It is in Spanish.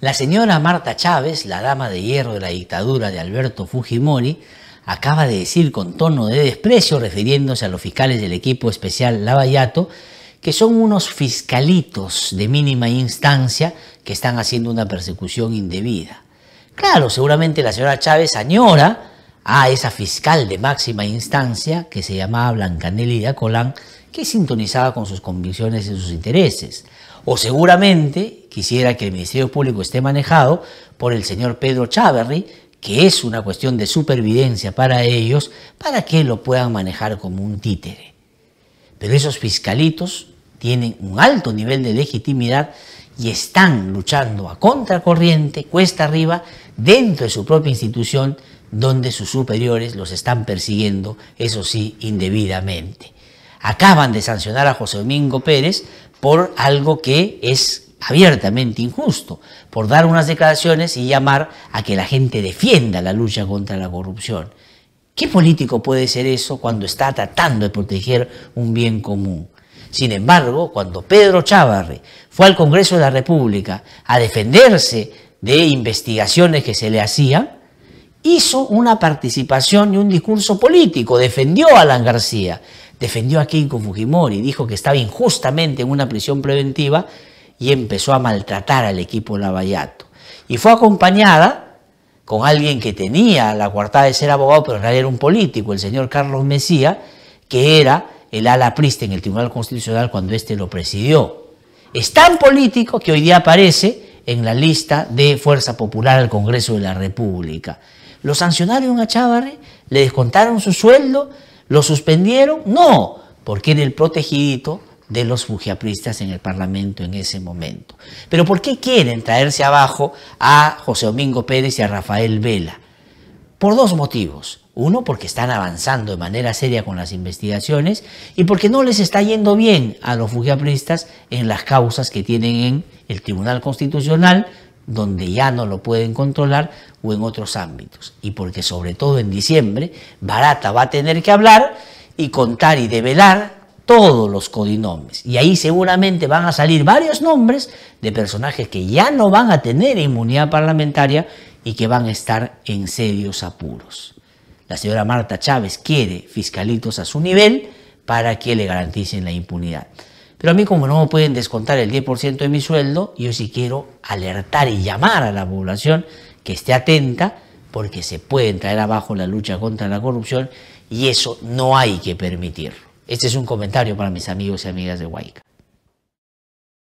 La señora Marta Chávez, la dama de hierro de la dictadura de Alberto Fujimori, acaba de decir con tono de desprecio, refiriéndose a los fiscales del equipo especial Lavallato, que son unos fiscalitos de mínima instancia que están haciendo una persecución indebida. Claro, seguramente la señora Chávez añora a esa fiscal de máxima instancia que se llamaba Blancanelli de Acolán, que sintonizaba con sus convicciones y sus intereses. O seguramente quisiera que el Ministerio Público esté manejado por el señor Pedro Chávez, que es una cuestión de supervivencia para ellos, para que lo puedan manejar como un títere. Pero esos fiscalitos tienen un alto nivel de legitimidad y están luchando a contracorriente, cuesta arriba, dentro de su propia institución, donde sus superiores los están persiguiendo, eso sí, indebidamente acaban de sancionar a José Domingo Pérez por algo que es abiertamente injusto, por dar unas declaraciones y llamar a que la gente defienda la lucha contra la corrupción. ¿Qué político puede ser eso cuando está tratando de proteger un bien común? Sin embargo, cuando Pedro Chávarri fue al Congreso de la República a defenderse de investigaciones que se le hacían, hizo una participación y un discurso político, defendió a Alan García, defendió a Keiko Fujimori, dijo que estaba injustamente en una prisión preventiva y empezó a maltratar al equipo Lavallato. Y fue acompañada con alguien que tenía la coartada de ser abogado, pero en realidad era un político, el señor Carlos Mesía, que era el ala en el Tribunal Constitucional cuando éste lo presidió. Es tan político que hoy día aparece en la lista de Fuerza Popular al Congreso de la República. Lo sancionaron a Chávarri, le descontaron su sueldo, ¿Lo suspendieron? No, porque era el protegidito de los fujiapristas en el Parlamento en ese momento. Pero ¿por qué quieren traerse abajo a José Domingo Pérez y a Rafael Vela? Por dos motivos. Uno, porque están avanzando de manera seria con las investigaciones y porque no les está yendo bien a los fujiapristas en las causas que tienen en el Tribunal Constitucional donde ya no lo pueden controlar o en otros ámbitos. Y porque sobre todo en diciembre, Barata va a tener que hablar y contar y develar todos los codinomes. Y ahí seguramente van a salir varios nombres de personajes que ya no van a tener inmunidad parlamentaria y que van a estar en serios apuros. La señora Marta Chávez quiere fiscalitos a su nivel para que le garanticen la impunidad. Pero a mí como no me pueden descontar el 10% de mi sueldo, yo sí quiero alertar y llamar a la población que esté atenta porque se pueden traer abajo la lucha contra la corrupción y eso no hay que permitirlo. Este es un comentario para mis amigos y amigas de Huayca.